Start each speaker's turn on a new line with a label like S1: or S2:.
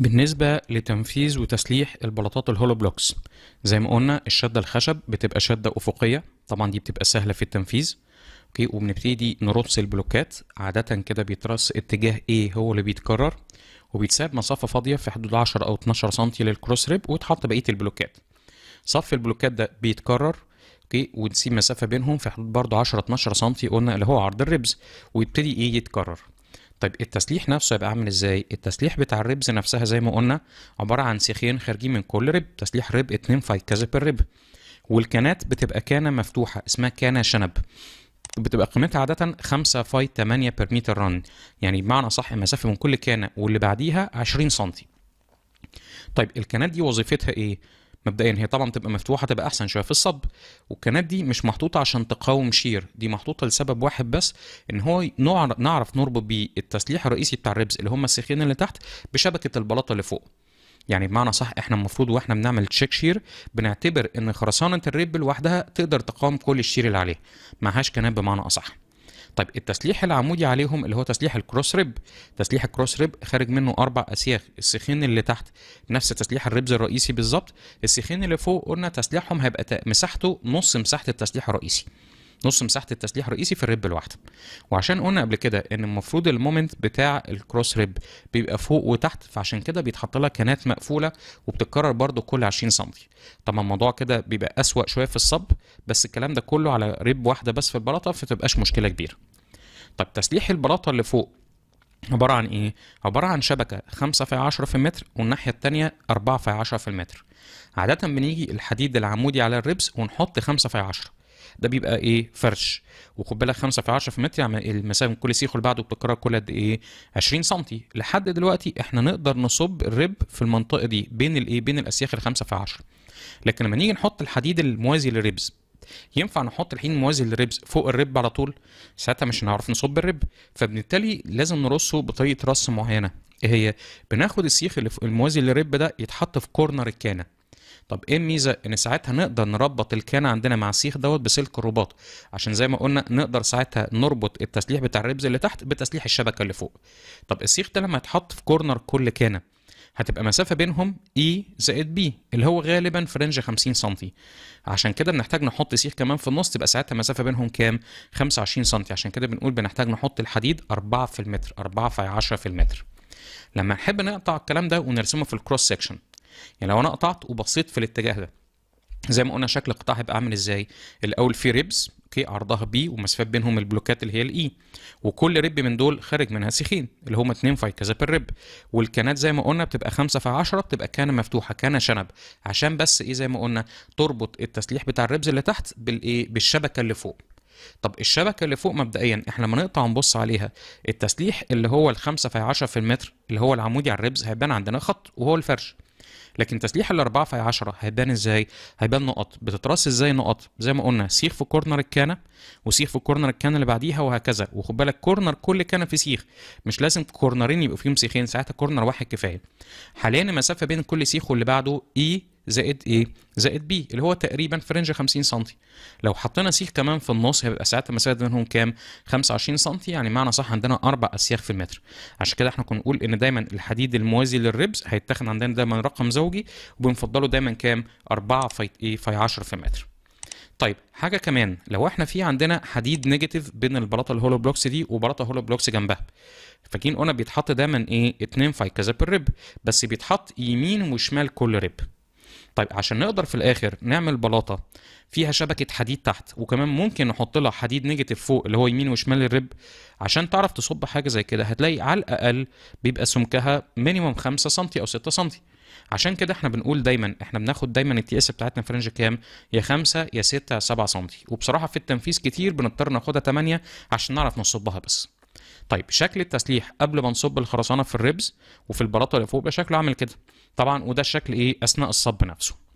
S1: بالنسبة لتنفيذ وتسليح البلاطات الهولو بلوكس زي ما قلنا الشدة الخشب بتبقى شدة أفقية طبعا دي بتبقى سهلة في التنفيذ اوكي وبنبتدي نرص البلوكات عادة كده بيترص اتجاه ايه هو اللي بيتكرر وبيتساب مسافة فاضية في حدود 10 أو 12 سم للكروس ريب وتحط بقية البلوكات صف البلوكات ده بيتكرر اوكي ونسيب مسافة بينهم في حدود برضه 10 12 سم قلنا اللي هو عرض الريبز ويبتدي ايه يتكرر طيب التسليح نفسه يبقى عامل ازاي التسليح بتاع الريبز نفسها زي ما قلنا عباره عن سيخين خارجين من كل ريب تسليح ريب 2 فايت بير ريب والكانات بتبقى كانه مفتوحه اسمها كانه شنب بتبقى قيمتها عادة 5 فايت 8 بير متر رن يعني بمعنى صح المسافة من كل كانة واللي بعديها 20 سم طيب الكانات دي وظيفتها ايه؟ مبدئيا هي طبعا بتبقى مفتوحه تبقى احسن شويه في الصب والكنات دي مش محطوطه عشان تقاوم شير دي محطوطه لسبب واحد بس ان هو نعرف نربط بيه التسليح الرئيسي بتاع الربز اللي هم السيخين اللي تحت بشبكه البلاطه اللي فوق يعني بمعنى صح احنا المفروض واحنا بنعمل تشيك شير بنعتبر ان خرسانه الريب لوحدها تقدر تقاوم كل الشير اللي عليها معهاش كنات بمعنى اصح طيب التسليح العمودي عليهم اللي هو تسليح الكروس ريب تسليح الكروس ريب خارج منه اربع اسياخ السيخين اللي تحت نفس تسليح الريبز الرئيسي بالظبط السيخين اللي فوق قلنا تسليحهم هيبقى مساحته نص مساحه التسليح الرئيسي نص مساحه التسليح الرئيسي في الريب الواحده وعشان قلنا قبل كده ان المفروض المومنت بتاع الكروس ريب بيبقى فوق وتحت فعشان كده بيتحط لها كانات مقفوله وبتتكرر برده كل 20 سم طبعا الموضوع كده بيبقى اسوا شويه في الصب بس الكلام ده كله على ريب واحده بس في البلاطه فتبقاش مشكله كبيره طب تسليح البلاطه اللي فوق عبارة عن إيه؟ عبارة عن شبكة 5 في 10 في المتر والناحية التانية 4 في 10 في المتر. عادة بنيجي الحديد العمودي على الريبس ونحط 5 في 10 ده بيبقى ايه فرش وخد بالك 5 في 10 في متر يعني المسافه من كل سيخ اللي بتكرر كل قد ايه 20 سم لحد دلوقتي احنا نقدر نصب الرب في المنطقه دي بين الايه بين الاسياخ ال 5 في 10 لكن لما نيجي نحط الحديد الموازي للريبز ينفع نحط الحين موازي للريبز فوق الرب على طول ساعتها مش هنعرف نصب الرب فبالتالي لازم نرصه بطريقه رص معينه ايه هي بناخد السيخ اللي الموازي للرب ده يتحط في كورنر الكانه طب ايه الميزه ان ساعتها نقدر نربط الكان عندنا مع السيخ دوت بسلك الرباط عشان زي ما قلنا نقدر ساعتها نربط التسليح بتاع الربز اللي تحت بتسليح الشبكه اللي فوق طب السيخ ده لما يتحط في كورنر كل كانه هتبقى مسافه بينهم اي زائد بي اللي هو غالبا في رينج 50 سم عشان كده بنحتاج نحط سيخ كمان في النص تبقى ساعتها مسافه بينهم كام 25 سم عشان كده بنقول بنحتاج نحط الحديد 4 في المتر 4 في 10 في المتر لما نحب نقطع الكلام ده ونرسمه في الكروس سيكشن يعني لو انا قطعت وبصيت في الاتجاه ده زي ما قلنا شكل القطاع هيبقى عامل ازاي الاول في ريبس اوكي عرضها بي ومسافات بينهم البلوكات اللي هي الاي e. وكل ريب من دول خارج منها سيخين اللي هما 2 فاي كذا بير ريب والكانات زي ما قلنا بتبقى 5 في 10 بتبقى كان مفتوحه كان شنب عشان بس ايه زي ما قلنا تربط التسليح بتاع الريبز اللي تحت بالايه بالشبكه اللي فوق طب الشبكه اللي فوق مبدئيا احنا لما نقطع ونبص عليها التسليح اللي هو ال 5 في 10 في المتر اللي هو العمودي على الريبز هيبان عندنا خط وهو الفرش لكن تسليح الاربعه في عشرة هيبان ازاي؟ هيبان نقط بتترص ازاي نقط؟ زي ما قلنا سيخ في كورنر الكانه وسيخ في كورنر الكانه اللي بعديها وهكذا وخد بالك كورنر كل كانه في سيخ مش لازم كورنرين يبقوا فيهم سيخين ساعتها كورنر واحد كفايه. حاليا المسافه بين كل سيخ واللي بعده اي e زائد ايه زائد بي اللي هو تقريبا في رينج 50 سم لو حطينا سيخ كمان في النص هيبقى ساعتها المسافه بينهم كام 25 سم يعني معنى صح عندنا اربع اسياخ في المتر عشان كده احنا كنا نقول ان دايما الحديد الموازي للربز هيتاخد عندنا دايما رقم زوجي وبنفضله دايما كام 4 في ايه في 10 في المتر طيب حاجه كمان لو احنا في عندنا حديد نيجاتيف بين البلاطه الهولو بلوكس دي وبلاطه هولو بلوكس جنبها فاكرين قلنا بيتحط دايما ايه 2 فاي كذا بالريب بس بيتحط يمين وشمال كل ريب طيب عشان نقدر في الاخر نعمل بلاطه فيها شبكه حديد تحت وكمان ممكن نحط لها حديد نيجاتيف فوق اللي هو يمين وشمال الرب عشان تعرف تصب حاجه زي كده هتلاقي على الاقل بيبقى سمكها مينيموم 5 سم او 6 سم عشان كده احنا بنقول دايما احنا بناخد دايما التي اس بتاعتنا رينج كام يا 5 يا 6 يا 7 سم وبصراحه في التنفيذ كتير بنضطر ناخدها 8 عشان نعرف نصبها بس طيب شكل التسليح قبل ما نصب الخرسانه في الربز وفي البلاطه اللي فوق شكله عامل كده طبعا وده الشكل ايه اثناء الصب نفسه